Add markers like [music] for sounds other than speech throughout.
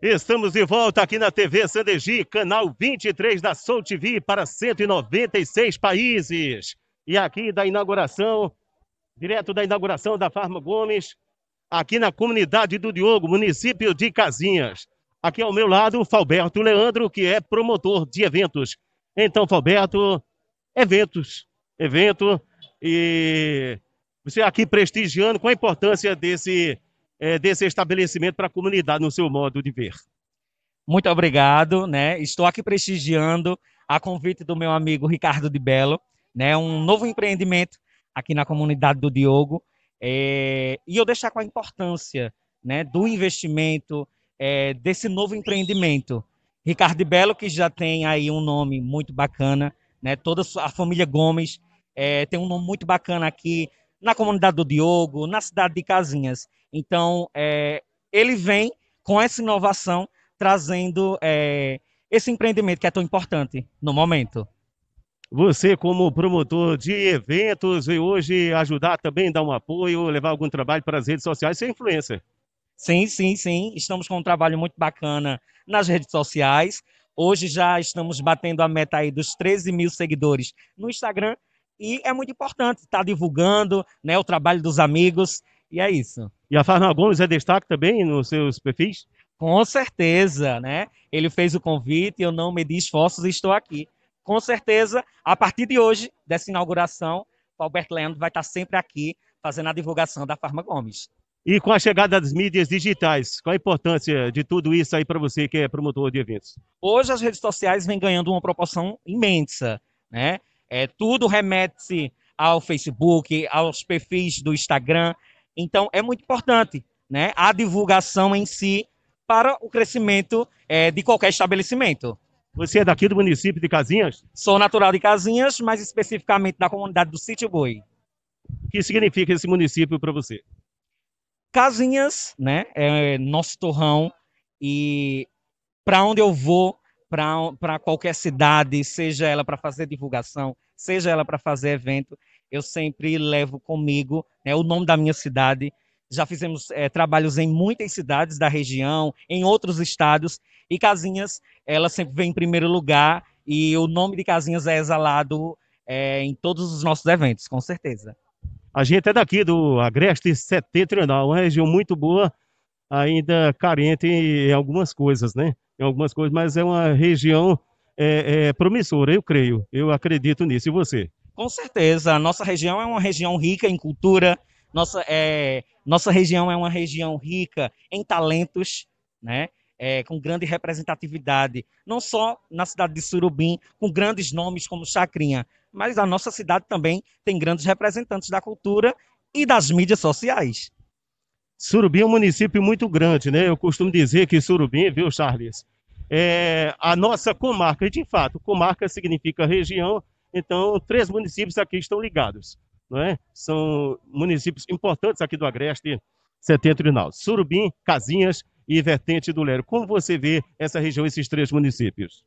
Estamos de volta aqui na TV Sandegi, canal 23 da Soul TV para 196 países. E aqui da inauguração, direto da inauguração da Farma Gomes, aqui na comunidade do Diogo, município de Casinhas. Aqui ao meu lado, Falberto Leandro, que é promotor de eventos. Então, Falberto, eventos, evento e você aqui prestigiando com a importância desse é, desse estabelecimento para a comunidade, no seu modo de ver. Muito obrigado, né? Estou aqui prestigiando a convite do meu amigo Ricardo de Belo, né? Um novo empreendimento aqui na comunidade do Diogo. É, e eu deixar com a importância né, do investimento é, desse novo empreendimento. Ricardo de Belo, que já tem aí um nome muito bacana, né? Toda a família Gomes é, tem um nome muito bacana aqui na comunidade do Diogo, na cidade de Casinhas. Então, é, ele vem com essa inovação, trazendo é, esse empreendimento que é tão importante no momento. Você, como promotor de eventos, veio hoje ajudar também, dar um apoio, levar algum trabalho para as redes sociais, ser é influencer. Sim, sim, sim. Estamos com um trabalho muito bacana nas redes sociais. Hoje já estamos batendo a meta aí dos 13 mil seguidores no Instagram. E é muito importante estar divulgando né, o trabalho dos amigos. E é isso. E a Fernanda Gomes é destaque também nos seus perfis? Com certeza, né? Ele fez o convite, eu não medi esforços e estou aqui. Com certeza, a partir de hoje, dessa inauguração, o Alberto Leandro vai estar sempre aqui fazendo a divulgação da Farma Gomes. E com a chegada das mídias digitais, qual a importância de tudo isso aí para você que é promotor de eventos? Hoje as redes sociais vêm ganhando uma proporção imensa, né? É, tudo remete ao Facebook, aos perfis do Instagram, então, é muito importante né, a divulgação em si para o crescimento é, de qualquer estabelecimento. Você é daqui do município de Casinhas? Sou natural de Casinhas, mas especificamente da comunidade do Sítio Boi. O que significa esse município para você? Casinhas, né, é, é nosso torrão e para onde eu vou, para qualquer cidade, seja ela para fazer divulgação, seja ela para fazer evento, eu sempre levo comigo né, o nome da minha cidade. Já fizemos é, trabalhos em muitas cidades da região, em outros estados, e Casinhas, ela sempre vem em primeiro lugar, e o nome de Casinhas é exalado é, em todos os nossos eventos, com certeza. A gente é daqui do Agreste Setentrional, uma região muito boa, ainda carente em algumas coisas, né? Em algumas coisas, mas é uma região é, promissora, eu creio, eu acredito nisso. E você? Com certeza, a nossa região é uma região rica em cultura, nossa, é, nossa região é uma região rica em talentos, né? É, com grande representatividade, não só na cidade de Surubim, com grandes nomes como Chacrinha, mas a nossa cidade também tem grandes representantes da cultura e das mídias sociais. Surubim é um município muito grande, né? Eu costumo dizer que Surubim, viu, Charles? É a nossa comarca, e de fato, comarca significa região, então, três municípios aqui estão ligados. Não é? São municípios importantes aqui do Agreste Setentrional: Surubim, Casinhas e Vertente do Lero. Como você vê essa região, esses três municípios?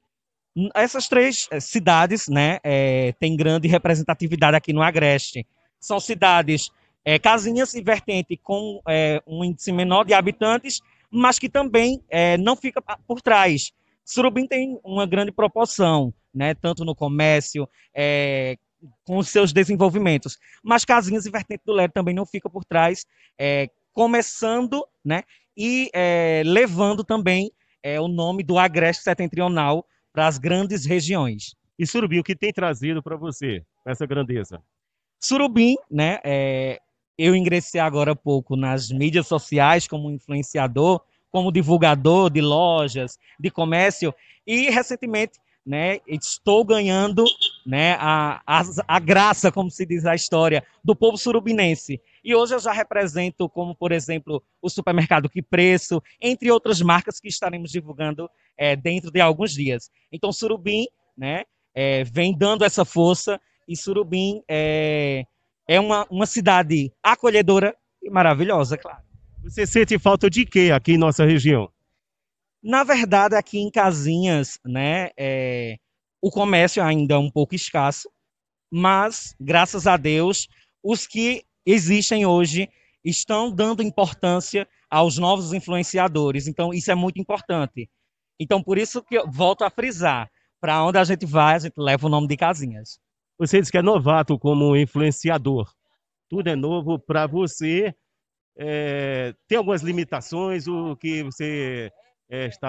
Essas três eh, cidades né, é, têm grande representatividade aqui no Agreste. São cidades, é, casinhas e vertente com é, um índice menor de habitantes, mas que também é, não fica por trás Surubim tem uma grande proporção, né? Tanto no comércio, é, com os seus desenvolvimentos. Mas Casinhas e Vertente do Lero também não fica por trás, é, começando, né? E é, levando também é, o nome do Agreste Setentrional para as grandes regiões. E Surubim, o que tem trazido para você essa grandeza? Surubim, né? É, eu ingressei agora há pouco nas mídias sociais como influenciador, como divulgador de lojas, de comércio, e recentemente né, estou ganhando né, a, a, a, graça, como se diz a história, do povo surubinense. E hoje eu já represento, como por exemplo, o supermercado Que Preço, entre outras marcas que estaremos divulgando é, dentro de alguns dias. Então, Surubim né, é, vem dando essa força e Surubim é, é uma, uma cidade acolhedora e maravilhosa, claro. Você sente falta de quê aqui em nossa região? Na verdade, aqui em Casinhas, né, é, o comércio ainda é um pouco escasso, mas, graças a Deus, os que existem hoje estão dando importância aos novos influenciadores. Então, isso é muito importante. Então, por isso que eu volto a frisar: para onde a gente vai, a gente leva o nome de Casinhas. Você diz que é novato como influenciador. Tudo é novo para você é, tem algumas limitações, o que você é, está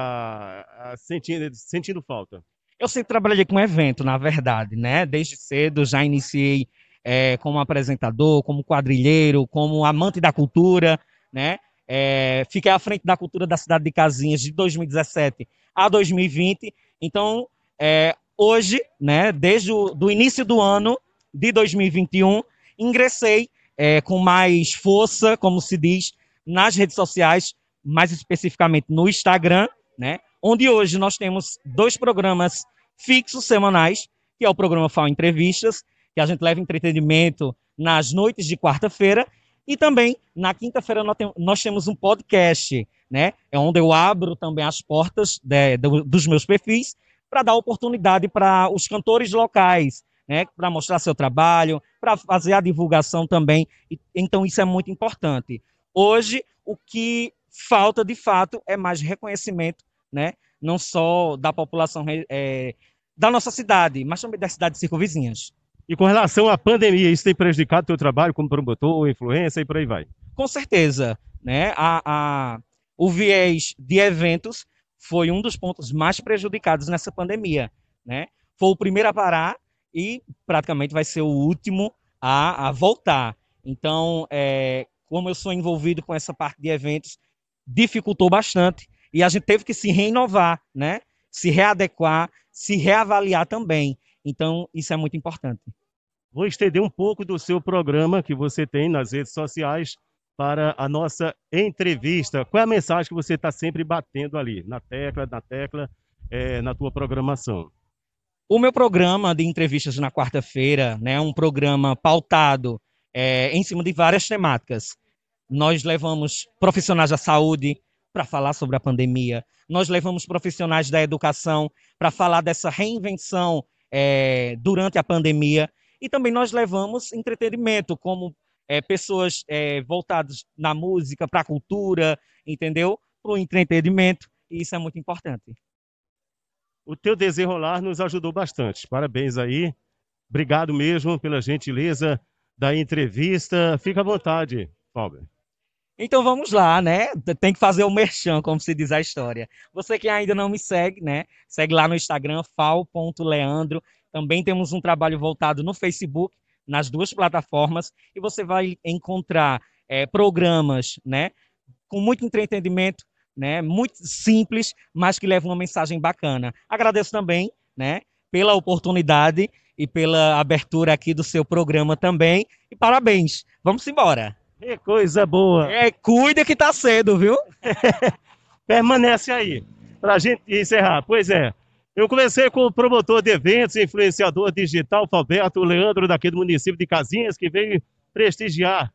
ah, sentindo, sentindo falta? Eu sempre trabalhei com evento, na verdade, né? Desde cedo já iniciei é, como apresentador, como quadrilheiro, como amante da cultura, né? É, fiquei à frente da cultura da cidade de Casinhas de 2017 a 2020. Então, é, hoje, né, desde o do início do ano de 2021, ingressei é, com mais força, como se diz, nas redes sociais, mais especificamente no Instagram, né? Onde hoje nós temos dois programas fixos semanais, que é o programa FAO Entrevistas, que a gente leva entretenimento nas noites de quarta-feira, e também na quinta-feira nós temos um podcast, né? É onde eu abro também as portas de, de, dos meus perfis para dar oportunidade para os cantores locais, né? Para mostrar seu trabalho, para fazer a divulgação também. Então, isso é muito importante. Hoje, o que falta de fato é mais reconhecimento, né? não só da população é, da nossa cidade, mas também das cidades circunvizinhas. E com relação à pandemia, isso tem prejudicado o seu trabalho como promotor, influência e por aí vai? Com certeza. Né? A, a, o viés de eventos foi um dos pontos mais prejudicados nessa pandemia. Né? Foi o primeiro a parar e praticamente vai ser o último a, a voltar. Então, é, como eu sou envolvido com essa parte de eventos, dificultou bastante e a gente teve que se renovar, né? Se readequar, se reavaliar também. Então, isso é muito importante. Vou estender um pouco do seu programa que você tem nas redes sociais para a nossa entrevista. Qual é a mensagem que você está sempre batendo ali, na tecla, na tecla, é, na tua programação? O meu programa de entrevistas na quarta-feira né, é um programa pautado é, em cima de várias temáticas. Nós levamos profissionais da saúde para falar sobre a pandemia, nós levamos profissionais da educação para falar dessa reinvenção é, durante a pandemia, e também nós levamos entretenimento, como é, pessoas é, voltadas na música, para a cultura, entendeu? Para o entretenimento, e isso é muito importante o teu desenrolar nos ajudou bastante. Parabéns aí. Obrigado mesmo pela gentileza da entrevista. Fica à vontade, Palmer. Então vamos lá, né? Tem que fazer o merchan, como se diz a história. Você que ainda não me segue, né? Segue lá no Instagram, fal.leandro. Também temos um trabalho voltado no Facebook, nas duas plataformas, e você vai encontrar é, programas, né? Com muito entretenimento, né, muito simples, mas que leva uma mensagem bacana. Agradeço também, né, pela oportunidade e pela abertura aqui do seu programa também. E parabéns. Vamos embora. Que coisa boa. É, cuida que tá cedo, viu? [laughs] Permanece aí, pra gente encerrar. Pois é. Eu conversei com o promotor de eventos influenciador digital, Falberto Leandro, daqui do município de Casinhas, que veio prestigiar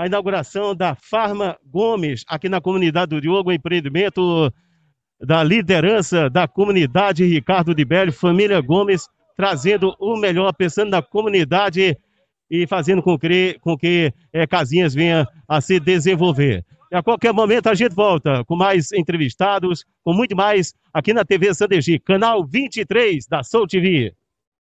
a inauguração da Farma Gomes, aqui na comunidade do Diogo, empreendimento da liderança da comunidade Ricardo de Belli, família Gomes, trazendo o melhor, pensando na comunidade e fazendo com que, com que é, Casinhas venham a se desenvolver. E a qualquer momento a gente volta com mais entrevistados, com muito mais aqui na TV Sandegi, canal 23 da Soul TV.